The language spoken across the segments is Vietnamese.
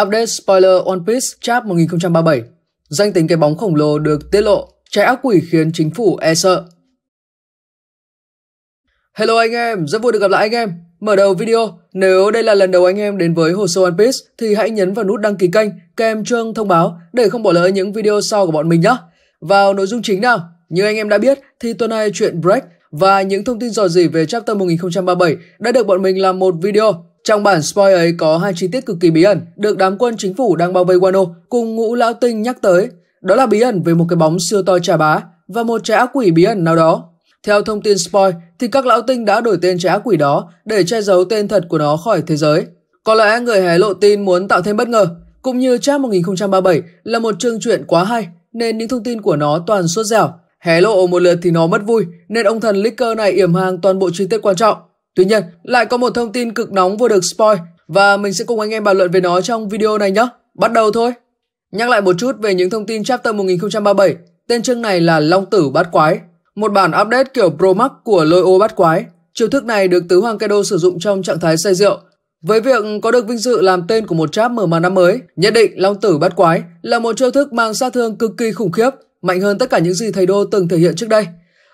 Update spoiler One Piece Chap 1037 Danh tính cái bóng khổng lồ được tiết lộ, trái ác quỷ khiến chính phủ e sợ. Hello anh em, rất vui được gặp lại anh em. Mở đầu video, nếu đây là lần đầu anh em đến với hồ sơ One Piece thì hãy nhấn vào nút đăng ký kênh kèm chuông thông báo để không bỏ lỡ những video sau của bọn mình nhé. Vào nội dung chính nào, như anh em đã biết thì tuần này chuyện Break và những thông tin dò dỉ về chapter 1037 đã được bọn mình làm một video trong bản spoil ấy có hai chi tiết cực kỳ bí ẩn được đám quân chính phủ đang bao vây Wano cùng ngũ lão tinh nhắc tới. Đó là bí ẩn về một cái bóng siêu to trà bá và một trái ác quỷ bí ẩn nào đó. Theo thông tin spoil thì các lão tinh đã đổi tên trái ác quỷ đó để che giấu tên thật của nó khỏi thế giới. Có lẽ người hé lộ tin muốn tạo thêm bất ngờ, cũng như Trap 1037 là một chương truyện quá hay nên những thông tin của nó toàn suốt dẻo. Hé lộ một lượt thì nó mất vui nên ông thần Licker này yểm hàng toàn bộ chi tiết quan trọng. Tuy nhiên, lại có một thông tin cực nóng vừa được spoil và mình sẽ cùng anh em bàn luận về nó trong video này nhé. Bắt đầu thôi. Nhắc lại một chút về những thông tin chapter 1037, tên chương này là Long Tử Bát Quái, một bản update kiểu Pro Max của lôi ô bát quái. Chiêu thức này được Tứ Hoàng Kaido sử dụng trong trạng thái say rượu. Với việc có được vinh dự làm tên của một chap mở màn năm mới, nhất định Long Tử Bát Quái là một chiêu thức mang sát thương cực kỳ khủng khiếp, mạnh hơn tất cả những gì thầy Đô từng thể hiện trước đây.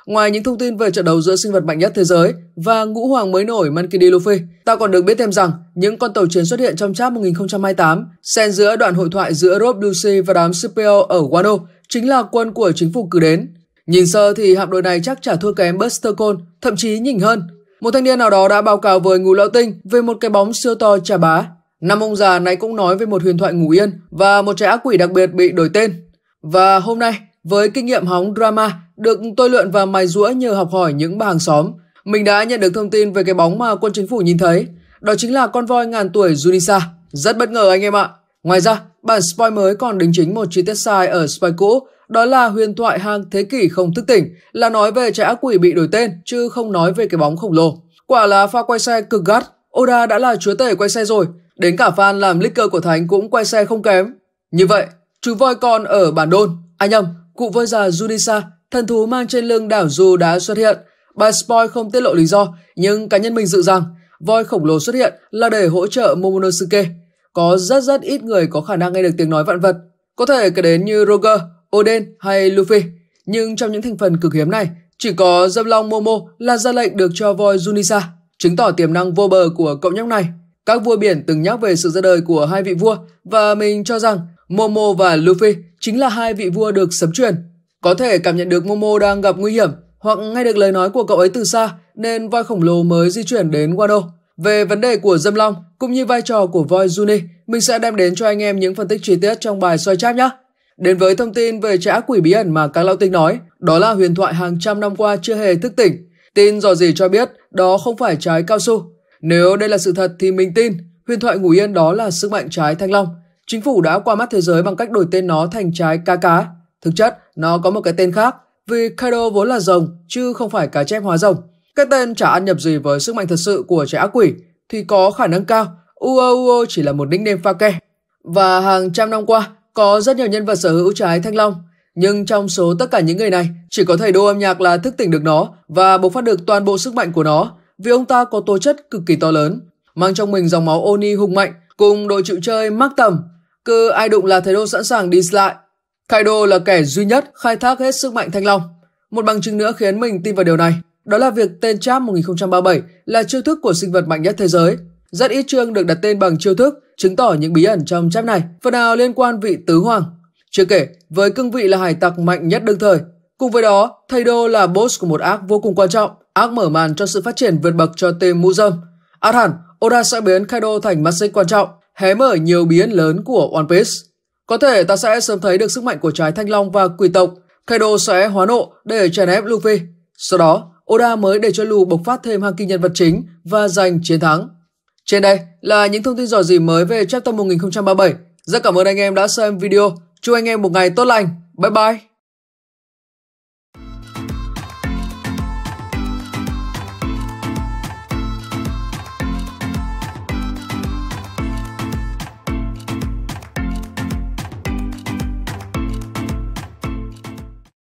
Ngoài những thông tin về trận đấu giữa sinh vật mạnh nhất thế giới và ngũ hoàng mới nổi Monkey Luffy, ta còn được biết thêm rằng những con tàu chiến xuất hiện trong chat 1028 xen giữa đoạn hội thoại giữa Rob Lucy và đám Scipio ở Wano chính là quân của chính phủ cử đến. Nhìn sơ thì hạm đội này chắc chả thua kém Buster Cole, thậm chí nhỉnh hơn. Một thanh niên nào đó đã báo cáo với ngũ lão tinh về một cái bóng siêu to trà bá. Năm ông già này cũng nói về một huyền thoại ngủ yên và một trái ác quỷ đặc biệt bị đổi tên. Và hôm nay, với kinh nghiệm hóng drama được tôi luyện và mài rũa nhờ học hỏi những bà hàng xóm, mình đã nhận được thông tin về cái bóng mà quân chính phủ nhìn thấy. Đó chính là con voi ngàn tuổi Junisa. Rất bất ngờ anh em ạ. Ngoài ra, bản spoil mới còn đính chính một chi tiết sai ở spoil cũ, đó là huyền thoại hàng thế kỷ không thức tỉnh, là nói về trái ác quỷ bị đổi tên, chứ không nói về cái bóng khổng lồ. Quả là pha quay xe cực gắt, Oda đã là chúa tể quay xe rồi, đến cả fan làm licker của Thánh cũng quay xe không kém. Như vậy, chú voi con ở bản đôn, anh à nhầm, cụ voi già Judisa, thần thú mang trên lưng đảo Du đã xuất hiện. Bà Spoil không tiết lộ lý do, nhưng cá nhân mình dự rằng voi khổng lồ xuất hiện là để hỗ trợ Momonosuke. Có rất rất ít người có khả năng nghe được tiếng nói vạn vật, có thể kể đến như Roger, Odin hay Luffy. Nhưng trong những thành phần cực hiếm này, chỉ có dâm long Momo là ra lệnh được cho voi Junisa, chứng tỏ tiềm năng vô bờ của cậu nhóc này. Các vua biển từng nhắc về sự ra đời của hai vị vua và mình cho rằng Momo và Luffy chính là hai vị vua được sấm truyền. Có thể cảm nhận được Momo đang gặp nguy hiểm hoặc nghe được lời nói của cậu ấy từ xa nên voi khổng lồ mới di chuyển đến Wano. Về vấn đề của Dâm Long cũng như vai trò của voi Juni, mình sẽ đem đến cho anh em những phân tích chi tiết trong bài soi chat nhé. Đến với thông tin về trã quỷ bí ẩn mà các lão tinh nói, đó là huyền thoại hàng trăm năm qua chưa hề thức tỉnh. Tin dò gì cho biết đó không phải trái cao su. Nếu đây là sự thật thì mình tin huyền thoại ngủ yên đó là sức mạnh trái thanh long Chính phủ đã qua mắt thế giới bằng cách đổi tên nó thành trái cá cá. Thực chất, nó có một cái tên khác vì Kaido vốn là rồng chứ không phải cá chép hóa rồng. Cái tên chả ăn nhập gì với sức mạnh thật sự của trái ác quỷ thì có khả năng cao Uo Uo chỉ là một nickname pha ke. Và hàng trăm năm qua, có rất nhiều nhân vật sở hữu trái thanh long. Nhưng trong số tất cả những người này, chỉ có thầy đô âm nhạc là thức tỉnh được nó và bộc phát được toàn bộ sức mạnh của nó vì ông ta có tố chất cực kỳ to lớn, mang trong mình dòng máu Oni hùng mạnh cùng đội chịu chơi mắc tầm cứ ai đụng là Thái Đô sẵn sàng đi lại. Kaido là kẻ duy nhất khai thác hết sức mạnh thanh long. Một bằng chứng nữa khiến mình tin vào điều này, đó là việc tên Trap 1037 là chiêu thức của sinh vật mạnh nhất thế giới. Rất ít chương được đặt tên bằng chiêu thức, chứng tỏ những bí ẩn trong Trap này phần nào liên quan vị tứ hoàng. Chưa kể, với cương vị là hải tặc mạnh nhất đương thời, cùng với đó, thầy Đô là boss của một ác vô cùng quan trọng, ác mở màn cho sự phát triển vượt bậc cho team mũ dâm. Át hẳn, Oda sẽ biến Kaido thành mắt xích quan trọng hé mở nhiều biến lớn của One Piece. Có thể ta sẽ sớm thấy được sức mạnh của trái thanh long và quỷ tộc, Kaido sẽ hóa nộ để chèn ép Luffy. Sau đó, Oda mới để cho Lu bộc phát thêm hàng kinh nhân vật chính và giành chiến thắng. Trên đây là những thông tin dò dỉ mới về chapter 1037. Rất cảm ơn anh em đã xem video. Chúc anh em một ngày tốt lành. Bye bye!